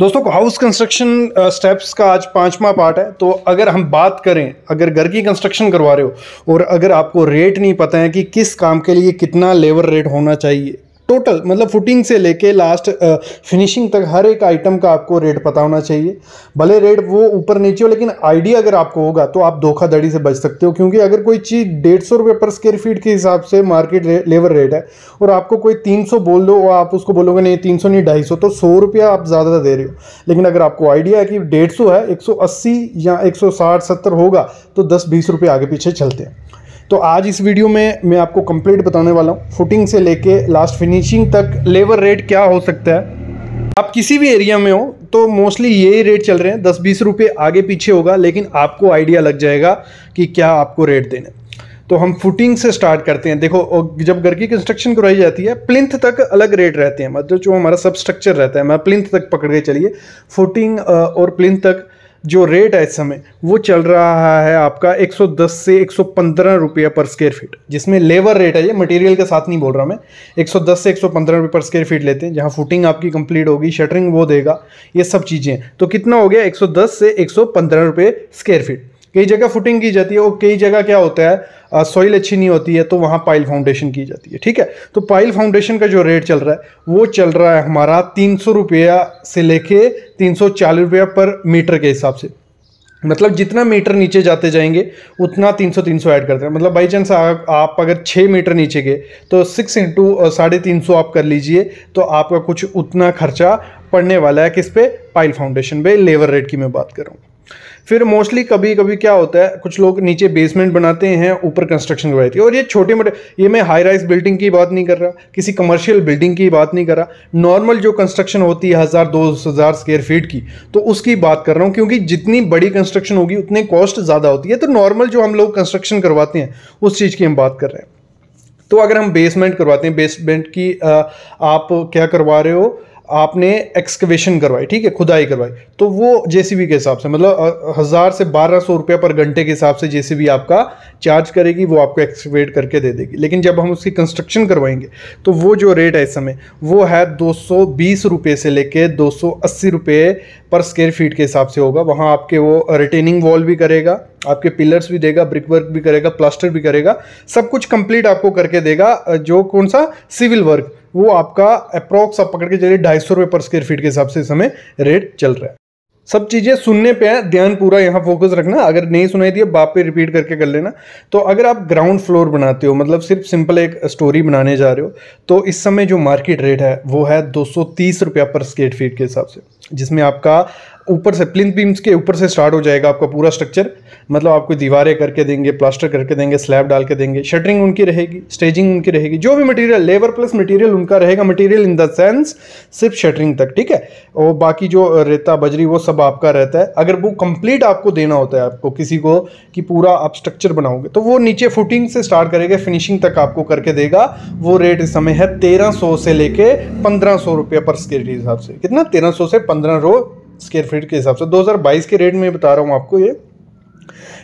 दोस्तों house construction steps का आज पांचवा पार्ट है तो अगर हम बात करें अगर घर की कंस्ट्रक्शन करवा रहे हो और अगर आपको रेट नहीं पता है कि किस काम के लिए कितना लेबर रेट होना चाहिए टोटल मतलब फुटिंग से लेके लास्ट फिनिशिंग तक हर एक आइटम का आपको रेट पता होना चाहिए भले रेट वो ऊपर नीचे हो लेकिन आइडिया अगर आपको होगा तो आप धोखाधड़ी से बच सकते हो क्योंकि अगर कोई चीज़ डेढ़ सौ रुपये पर स्क्वेयर फीट के हिसाब से मार्केट रे, लेबर रेट है और आपको कोई तीन सौ बोल दो और आप उसको बोलोगे नहीं तीन सौ नहीं ढाई सौ तो सौ रुपया आप ज़्यादा दे रहे हो लेकिन अगर आपको आइडिया है कि डेढ़ सौ है एक सौ अस्सी या एक सौ साठ सत्तर होगा तो दस बीस रुपये आगे पीछे चलते हैं तो आज इस वीडियो में मैं आपको कंप्लीट बताने वाला हूँ फुटिंग से लेके लास्ट फिनिशिंग तक लेबर रेट क्या हो सकता है आप किसी भी एरिया में हो तो मोस्टली यही रेट चल रहे हैं दस बीस रुपये आगे पीछे होगा लेकिन आपको आइडिया लग जाएगा कि क्या आपको रेट देना तो हम फुटिंग से स्टार्ट करते हैं देखो जब घर की कंस्ट्रक्शन करवाई जाती है प्लिंथ तक अलग रेट रहते हैं मतलब जो हमारा सब स्ट्रक्चर रहता है मैं प्लिंथ तक पकड़ के चलिए फुटिंग और प्लिंथ तक जो रेट है इस समय वो चल रहा है आपका 110 से 115 रुपये पर स्क्वेयर फीट जिसमें लेबर रेट है ये मटेरियल के साथ नहीं बोल रहा मैं 110 से 115 रुपये पर स्क्वेयर फीट लेते हैं जहाँ फुटिंग आपकी कंप्लीट होगी शटरिंग वो देगा ये सब चीज़ें तो कितना हो गया 110 से 115 रुपये स्क्वेयर फीट कई जगह फुटिंग की जाती है और कई जगह क्या होता है सॉइल अच्छी नहीं होती है तो वहाँ पाइल फाउंडेशन की जाती है ठीक है तो पाइल फाउंडेशन का जो रेट चल रहा है वो चल रहा है हमारा तीन रुपया से लेके तीन रुपया पर मीटर के हिसाब से मतलब जितना मीटर नीचे जाते जाएंगे उतना 300 300 ऐड करते हैं मतलब बाई चांस आप अगर 6 मीटर नीचे गए तो 6 इंटू साढ़े तीन आप कर लीजिए तो आपका कुछ उतना खर्चा पड़ने वाला है किस पे पाइल फाउंडेशन पे लेबर रेट की मैं बात कर रहा हूँ फिर मोस्टली कभी कभी क्या होता है कुछ लोग नीचे बेसमेंट बनाते हैं ऊपर कंस्ट्रक्शन करवाती है और ये छोटे मोटे ये मैं हाई राइज बिल्डिंग की बात नहीं कर रहा किसी कमर्शियल बिल्डिंग की बात नहीं कर रहा नॉर्मल जो कंस्ट्रक्शन होती है हज़ार दो हज़ार स्क्वेयर फीट की तो उसकी बात कर रहा हूँ क्योंकि जितनी बड़ी कंस्ट्रक्शन होगी उतने कॉस्ट ज़्यादा होती है तो नॉर्मल जो हम लोग कंस्ट्रक्शन करवाते हैं उस चीज़ की हम बात कर रहे हैं तो अगर हम बेसमेंट करवाते हैं बेसमेंट की आप क्या करवा रहे हो आपने एक्सकवेशन करवाई ठीक है खुदाई करवाई तो वो जेसीबी के हिसाब से मतलब हज़ार से बारह सौ रुपये पर घंटे के हिसाब से जेसीबी आपका चार्ज करेगी वो आपको एक्सकवेट करके दे देगी लेकिन जब हम उसकी कंस्ट्रक्शन करवाएंगे तो वो जो रेट है इस समय वो है दो सौ बीस रुपये से लेके दो सौ अस्सी रुपये पर स्क्वेयर फीट के हिसाब से होगा वहाँ आपके वो रिटेनिंग वॉल भी करेगा आपके पिलर्स भी देगा ब्रिक वर्क भी करेगा प्लास्टर भी करेगा सब कुछ कंप्लीट आपको करके देगा जो कौन सा सिविल वर्क वो आपका अप्रोक्स आप पकड़ के चलिए ढाई सौ रुपये पर स्क्वेयर फीट के हिसाब से इस समय रेट चल रहा है सब चीज़ें सुनने पे है ध्यान पूरा यहाँ फोकस रखना अगर नहीं सुनाई दिए बाप पे रिपीट करके कर लेना तो अगर आप ग्राउंड फ्लोर बनाते हो मतलब सिर्फ सिंपल एक स्टोरी बनाने जा रहे हो तो इस समय जो मार्केट रेट है वो है दो सौ तीस रुपया पर स्केट फीट के हिसाब से जिसमें आपका ऊपर से प्लिन बीम्स के ऊपर से स्टार्ट हो जाएगा आपका पूरा स्ट्रक्चर मतलब आपको दीवारें करके देंगे प्लास्टर करके देंगे स्लैब डाल के देंगे शटरिंग उनकी रहेगी स्टेजिंग उनकी रहेगी जो भी मटेरियल लेबर प्लस मटेरियल उनका रहेगा मटेरियल इन द सेंस सिर्फ शटरिंग तक ठीक है और बाकी जो रेता बजरी वो सब आपका रहता है अगर वो कंप्लीट आपको देना होता है आपको किसी को कि पूरा आप स्ट्रक्चर बनाओगे तो वो नीचे फुटिंग से स्टार्ट करेगा फिनिशिंग तक आपको करके देगा वो रेट इस समय है तेरह से लेके पंद्रह सौ रुपये पर स्केट के हिसाब से कितना तेरह सौ से पंद्रह स्क्वेयर फीट के हिसाब से 2022 के रेट में बता रहा हूँ आपको ये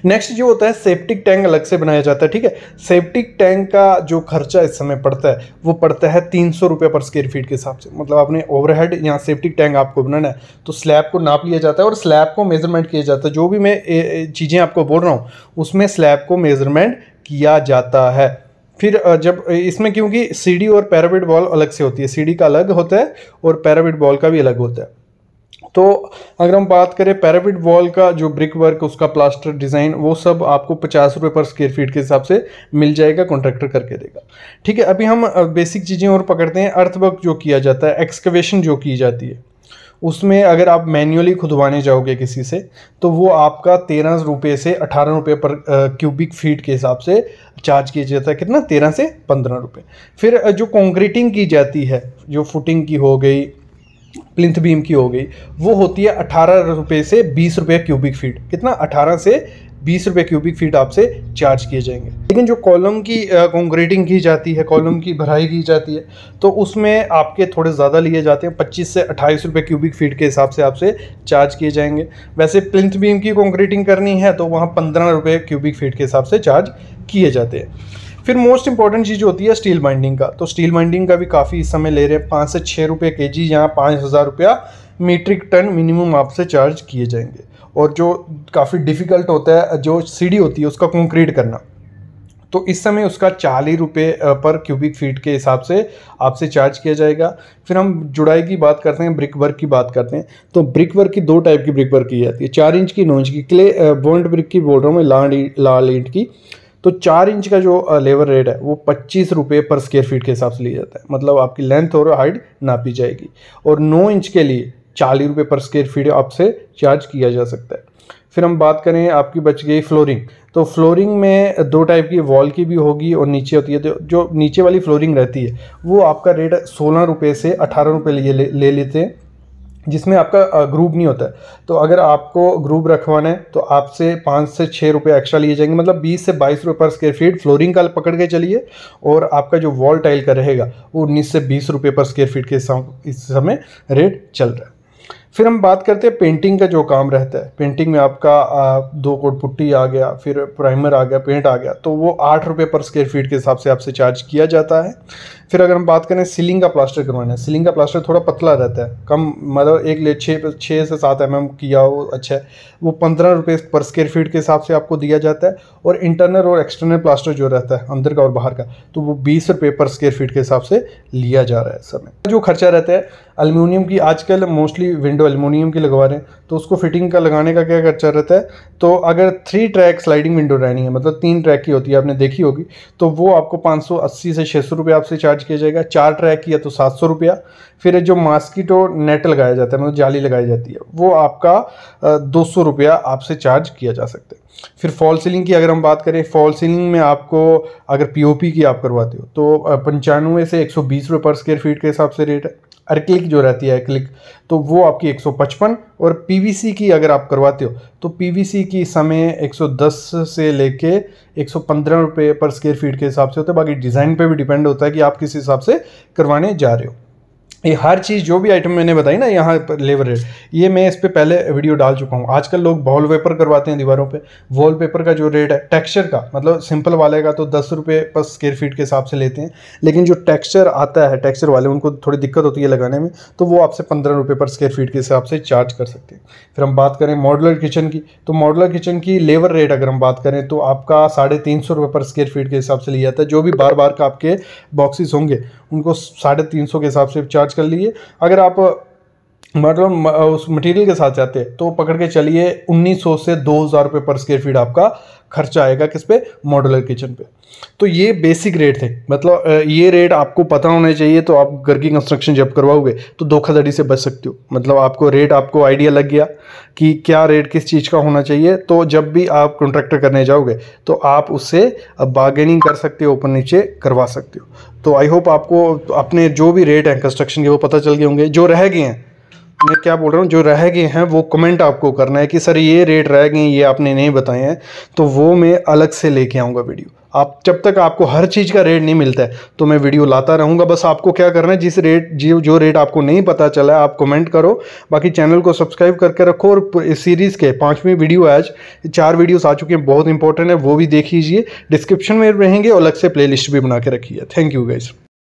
नेक्स्ट जो होता है सेप्टिक टैंक अलग से बनाया जाता है ठीक है सेप्टिक टैंक का जो खर्चा इस समय पड़ता है वो पड़ता है तीन सौ रुपये पर स्क्वेयर फीट के हिसाब से मतलब आपने ओवरहेड यहाँ सेप्टिक टैंक आपको बनाना है तो स्लैब को नाप लिया जाता है और स्लैब को मेजरमेंट किया जाता है जो भी मैं चीज़ें आपको बोल रहा हूँ उसमें स्लैब को मेजरमेंट किया जाता है फिर जब इसमें क्योंकि सीढ़ी और पैराबिड बॉल अलग से होती है सीढ़ी का अलग होता है और पैराबिड बॉल का भी अलग होता है तो अगर हम बात करें पैरापिट वॉल का जो ब्रिक वर्क उसका प्लास्टर डिज़ाइन वो सब आपको पचास रुपये पर स्क्वेयर फीट के हिसाब से मिल जाएगा कॉन्ट्रैक्टर करके देगा ठीक है अभी हम बेसिक चीज़ें और पकड़ते हैं अर्थवर्क जो किया जाता है एक्सकवेशन जो की जाती है उसमें अगर आप मैन्युअली खुदवाने जाओगे किसी से तो वो आपका तेरह रुपये से अठारह रुपये पर क्यूबिक फीट के हिसाब से चार्ज किया जाता है कितना तेरह से पंद्रह रुपये फिर जो कॉन्क्रीटिंग की जाती है जो फुटिंग की हो गई प्लिंथ बीम की हो गई वो होती है अठारह रुपये से बीस रुपये क्यूबिक फीट कितना अठारह से बीस रुपये क्यूबिक फीट आपसे चार्ज किए जाएंगे लेकिन जो कॉलम की कॉन्क्रीटिंग की जाती है कॉलम की भराई की जाती है तो उसमें आपके थोड़े ज़्यादा लिए जाते हैं पच्चीस से अट्ठाईस रुपये क्यूबिक फीट के हिसाब से आपसे चार्ज किए जाएंगे वैसे प्लिंथ बीम की कॉन्क्रीटिंग करनी है तो वहाँ पंद्रह रुपये क्यूबिक फीट के हिसाब से चार्ज किए जाते हैं फिर मोस्ट इंपॉर्टेंट चीज़ होती है स्टील बाइंडिंग का तो स्टील बाइंडिंग का भी काफ़ी इस समय ले रहे हैं पाँच से छः रुपये के जी यहाँ पाँच हज़ार रुपया मीट्रिक टन मिनिमम आपसे चार्ज किए जाएंगे और जो काफ़ी डिफ़िकल्ट होता है जो सीढ़ी होती है उसका कंक्रीट करना तो इस समय उसका चालीस रुपये पर क्यूबिक फीट के हिसाब से आपसे चार्ज किया जाएगा फिर हम जुड़ाई की बात करते हैं ब्रिक वर्क की बात करते हैं तो ब्रिक वर्क की दो टाइप की ब्रिक वर्क की जाती है चार इंच की नौ इंच की क्ले बॉन्ड ब्रिक की बोल रहा हूँ मैं लाल लाल ईंट की तो चार इंच का जो लेबर रेट है वो पच्चीस रुपये पर स्क्वेयर फीट के हिसाब से लिया जाता है मतलब आपकी लेंथ और हाइट नापी जाएगी और नौ इंच के लिए चालीस रुपये पर स्क्वेयर फीट आपसे चार्ज किया जा सकता है फिर हम बात करें आपकी बच गई फ्लोरिंग तो फ्लोरिंग में दो टाइप की वॉल की भी होगी और नीचे होती है तो जो नीचे वाली फ्लोरिंग रहती है वो आपका रेट सोलह रुपये से अठारह रुपये ले लेते हैं जिसमें आपका ग्रुप नहीं होता है तो अगर आपको ग्रुप रखवाना है तो आपसे पाँच से छः रुपये एक्स्ट्रा लिए जाएंगे मतलब बीस से बाईस रुपये पर स्क्वेयर फीट फ्लोरिंग का पकड़ के चलिए और आपका जो वॉल टाइल का रहेगा वो उन्नीस से बीस रुपये पर स्क्वेयर फीट के इस समय रेट चल रहा है फिर हम बात करते हैं पेंटिंग का जो काम रहता है पेंटिंग में आपका दो कोट पुट्टी आ गया फिर प्राइमर आ गया पेंट आ गया तो वो आठ रुपये पर स्क्वेयर फीट के हिसाब से आपसे चार्ज किया जाता है फिर अगर हम बात करें सीलिंग का प्लास्टर करवाना है सीलिंग का प्लास्टर थोड़ा पतला रहता है कम मतलब एक ले छः छः से सात एम एम किया वो अच्छा है वो पंद्रह रुपये पर स्क्वेयर फीट के हिसाब से आपको दिया जाता है और इंटरनल और एक्सटर्नल प्लास्टर जो रहता है अंदर का और बाहर का तो वो बीस रुपये पर स्क्वेयर फीट के हिसाब से लिया जा रहा है समय जो खर्चा रहता है अलूमिनियम की आजकल मोस्टली विंडो एलमिनियम की लगवा रहे हैं तो उसको फिटिंग का लगाने का क्या खर्चा रहता है तो अगर थ्री ट्रैक स्लाइडिंग विंडो रहनी है मतलब तीन ट्रैक की होती है आपने देखी होगी तो वो आपको अस्सी से छः सौ रुपये आपसे चार्ज चार्ज किया जाएगा चार ट्रैक किया तो सात सौ रुपया फिर जो मास्कीटो नेट लगाया जाता है मतलब जाली लगाई जाती है वो आपका दो सौ रुपया आपसे चार्ज किया जा सकता है फिर फॉल सीलिंग की अगर हम बात करें फॉल सीलिंग में आपको अगर पीओपी की आप करवाते हो तो पंचानवे से एक सौ बीस रुपये पर स्क्वेयर फीट के हिसाब से रेट है क्लिक जो रहती है क्लिक तो वो आपकी 155 और पीवीसी की अगर आप करवाते हो तो पीवीसी की समय 110 से लेके 115 रुपये पर स्क्वेयर फीट के हिसाब से होता है बाकी डिज़ाइन पे भी डिपेंड होता है कि आप किस हिसाब से करवाने जा रहे हो ये हर चीज़ जो भी आइटम मैंने बताई ना यहाँ पर लेबर रेट ये मैं इस पर पहले वीडियो डाल चुका हूँ आजकल लोग वॉल पेपर करवाते हैं दीवारों पे वॉल पेपर का जो रेट है टेक्सचर का मतलब सिंपल वाले का तो दस रुपये पर स्क्वेयर फीट के हिसाब से लेते हैं लेकिन जो टेक्सचर आता है टेक्सचर वाले उनको थोड़ी दिक्कत होती है लगाने में तो वो आपसे पंद्रह रुपये पर स्क्वेयर फीट के हिसाब से चार्ज कर सकते हैं फिर हम बात करें मॉडलर किचन की तो मॉडलर किचन की लेबर रेट अगर हम बात करें तो आपका साढ़े तीन सौ रुपये पर स्क्वेयर फीट के हिसाब से लिया जाता है जो भी बार बार का आपके बॉक्सेस होंगे उनको साढ़े तीन सौ के हिसाब से चार्ज कर लीजिए अगर आप मतलब उस मटेरियल के साथ जाते हैं तो पकड़ के चलिए 1900 से 2000 रुपए पर स्क्वेयर फीट आपका खर्चा आएगा किस पे मॉडुलर किचन पे तो ये बेसिक रेट थे मतलब ये रेट आपको पता होने चाहिए तो आप घर की कंस्ट्रक्शन जब करवाओगे तो धोखाधड़ी से बच सकते हो मतलब आपको रेट आपको आइडिया लग गया कि क्या रेट किस चीज़ का होना चाहिए तो जब भी आप कॉन्ट्रैक्टर करने जाओगे तो आप उससे बार्गेनिंग कर सकते हो ऊपर नीचे करवा सकते हो तो आई होप आपको अपने जो भी रेट हैं कंस्ट्रक्शन के वो पता चल गए होंगे जो रह गए हैं मैं क्या बोल रहा हूँ जो रह गए हैं वो कमेंट आपको करना है कि सर ये रेट रह गए ये आपने नहीं बताए हैं तो वो मैं अलग से लेके आऊँगा वीडियो आप जब तक आपको हर चीज़ का रेट नहीं मिलता है तो मैं वीडियो लाता रहूँगा बस आपको क्या करना है जिस रेट जो जो रेट आपको नहीं पता चला है आप कमेंट करो बाकी चैनल को सब्सक्राइब करके रखो और इस सीरीज़ के पाँचवीं वीडियो आज चार वीडियोस आ चुके हैं बहुत इंपॉर्टेंट है वो भी देख लीजिए डिस्क्रिप्शन में रहेंगे और अलग से प्ले भी बना के रखिए थैंक यू गाइज़